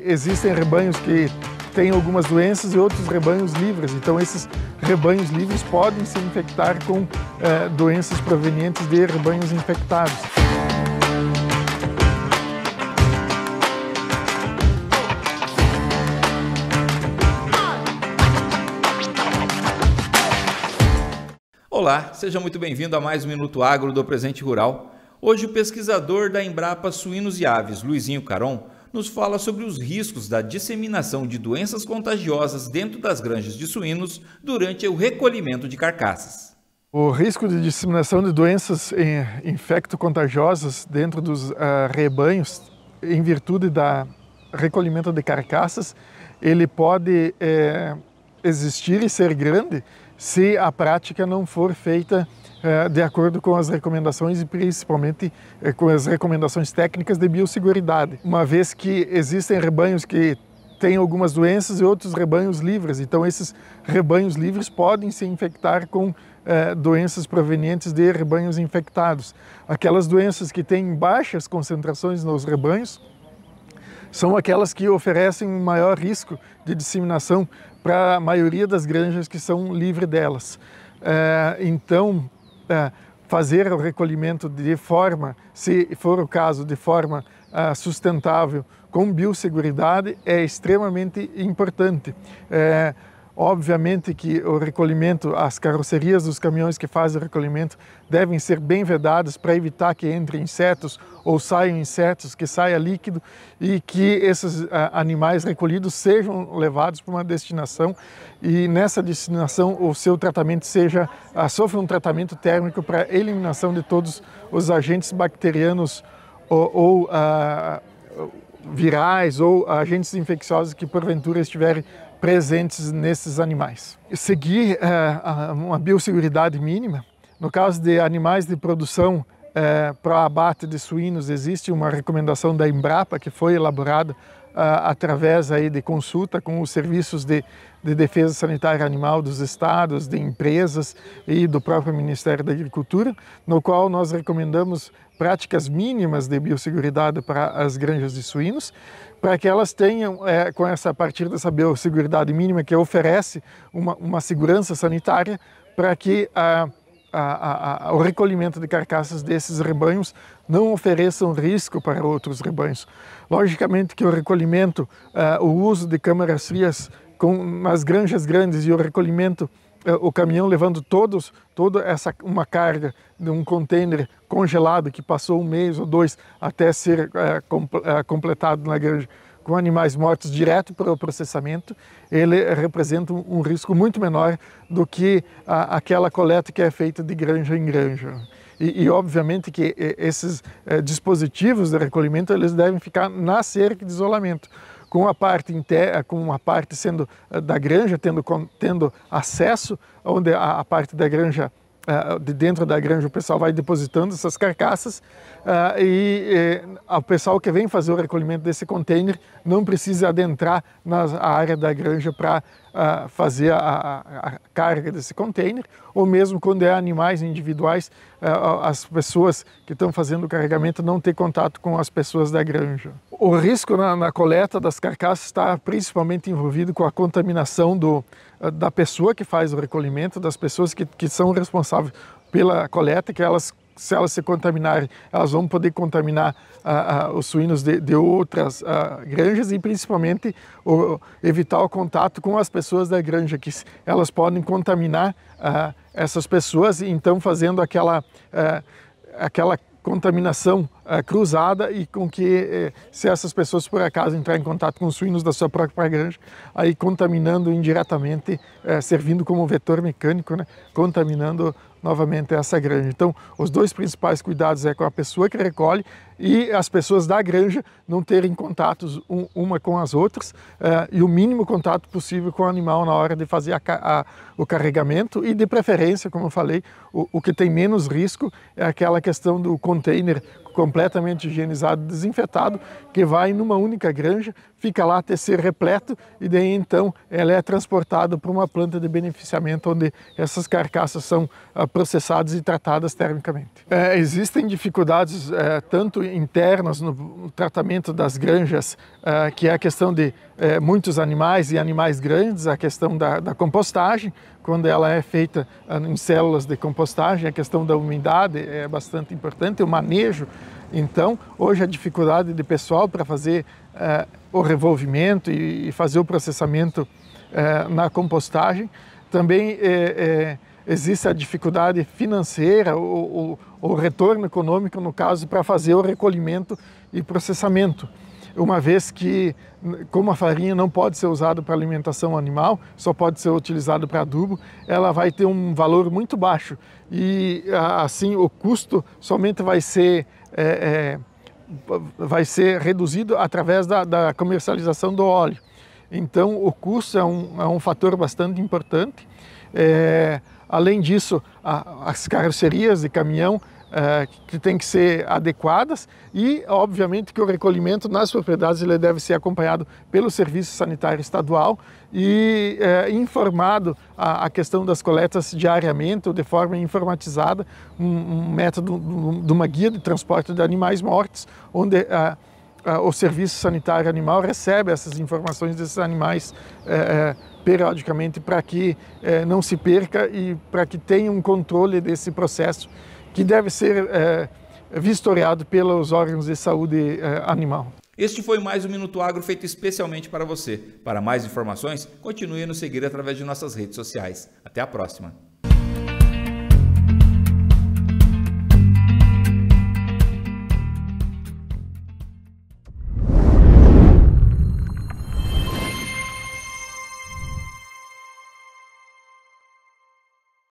Existem rebanhos que têm algumas doenças e outros rebanhos livres. Então, esses rebanhos livres podem se infectar com eh, doenças provenientes de rebanhos infectados. Olá, seja muito bem-vindo a mais um Minuto Agro do Presente Rural. Hoje, o pesquisador da Embrapa Suínos e Aves, Luizinho Caron, nos fala sobre os riscos da disseminação de doenças contagiosas dentro das granjas de suínos durante o recolhimento de carcaças. O risco de disseminação de doenças infecto-contagiosas dentro dos uh, rebanhos, em virtude da recolhimento de carcaças, ele pode é, existir e ser grande se a prática não for feita eh, de acordo com as recomendações e principalmente eh, com as recomendações técnicas de biosseguridade, uma vez que existem rebanhos que têm algumas doenças e outros rebanhos livres. Então, esses rebanhos livres podem se infectar com eh, doenças provenientes de rebanhos infectados. Aquelas doenças que têm baixas concentrações nos rebanhos são aquelas que oferecem um maior risco de disseminação para a maioria das granjas que são livre delas. Eh, então, eh, fazer o recolhimento de forma, se for o caso, de forma ah, sustentável com biosseguridade é extremamente importante. Eh, Obviamente que o recolhimento, as carrocerias dos caminhões que fazem o recolhimento devem ser bem vedadas para evitar que entrem insetos ou saiam insetos, que saia líquido e que esses ah, animais recolhidos sejam levados para uma destinação e nessa destinação o seu tratamento seja ah, sofre um tratamento térmico para eliminação de todos os agentes bacterianos ou, ou uh, ah, virais ou agentes infecciosos que porventura estiverem presentes nesses animais. Seguir é, uma biosseguridade mínima, no caso de animais de produção é, para abate de suínos, existe uma recomendação da Embrapa que foi elaborada através aí de consulta com os serviços de, de defesa sanitária animal dos estados, de empresas e do próprio Ministério da Agricultura, no qual nós recomendamos práticas mínimas de biosseguridade para as granjas de suínos, para que elas tenham, é, com essa, a partir dessa biosseguridade mínima que oferece uma, uma segurança sanitária, para que a a, a, o recolhimento de carcaças desses rebanhos não ofereçam risco para outros rebanhos. Logicamente que o recolhimento, uh, o uso de câmaras frias com, nas granjas grandes e o recolhimento eh, o caminhão levando todos toda essa uma carga de um container congelado que passou um mês ou dois até ser eh, completado na granja com animais mortos direto para o processamento, ele representa um, risco muito menor do que a, aquela coleta que é feita de granja em granja. E, e obviamente que esses eh, dispositivos de recolhimento eles devem ficar na cerca de isolamento, com a parte interna, eh, com uma parte sendo eh, da granja tendo, tendo acesso onde a, a parte da granja é, de dentro da granja, o pessoal vai depositando essas carcaças é, e o pessoal que vem fazer o recolhimento desse container não precisa adentrar na área da granja para é, fazer a, carga desse container, ou mesmo quando é animais individuais, as pessoas que estão fazendo o carregamento não ter contato com as pessoas da granja. O risco na, na coleta das carcaças está principalmente envolvido com a contaminação do, da pessoa que faz o recolhimento, das pessoas que, que são responsáveis pela coleta, que elas se elas se contaminarem, elas vão poder contaminar ah, ah, os suínos de, de outras ah, granjas e principalmente o, evitar o contato com as pessoas da granja, que elas podem contaminar essas pessoas e então fazendo aquela, aquela contaminação eh, cruzada e com que, eh, se essas pessoas por acaso entrarem em contato com os suínos da sua própria granja, aí contaminando indiretamente, eh, servindo como vetor mecânico, né? contaminando novamente essa granja. Então, os dois principais cuidados é com a pessoa que recolhe e as pessoas da granja não terem contatos um, uma com as outras e o mínimo contato possível com o animal na hora de fazer a, a, o carregamento e, de preferência, como eu falei, o, o, que tem menos risco é aquela questão do container completamente higienizado, desinfetado, que vai numa única granja, fica lá até ser repleto e daí então ela é transportada para uma planta de beneficiamento onde essas carcaças são ah, processadas e tratadas termicamente. É, existem dificuldades é, tanto internas no tratamento das granjas, é, que é a questão de é, muitos animais e animais grandes, a questão da, da compostagem, quando ela é feita ah, em células de compostagem, a questão da umidade é bastante importante, o manejo. Então, hoje a dificuldade de pessoal para fazer uh, o revolvimento e, fazer o processamento uh, na compostagem. Também eh, eh, existe a dificuldade financeira, o, o, o retorno econômico, no caso, para fazer o recolhimento e processamento uma vez que, como a farinha não pode ser usada para alimentação animal, só pode ser utilizada para adubo, ela vai ter um valor muito baixo e assim o custo somente vai ser é, é, vai ser reduzido através da, da, comercialização do óleo. Então o custo é um, é um fator bastante importante. É, além disso, a, as carrocerias de caminhão é, que tem que ser adequadas e, obviamente, que o recolhimento nas propriedades ele deve ser acompanhado pelo Serviço Sanitário Estadual e é, informado a, a, questão das coletas diariamente ou de forma informatizada, um, um método de uma guia de transporte de animais mortos, onde o Serviço Sanitário Animal recebe essas informações desses animais é, periodicamente para que não se perca e para que tenha um controle desse processo que deve ser é, vistoriado pelos órgãos de saúde é, animal. Este foi mais um Minuto Agro feito especialmente para você. Para mais informações, continue a nos seguir através de nossas redes sociais. Até a próxima!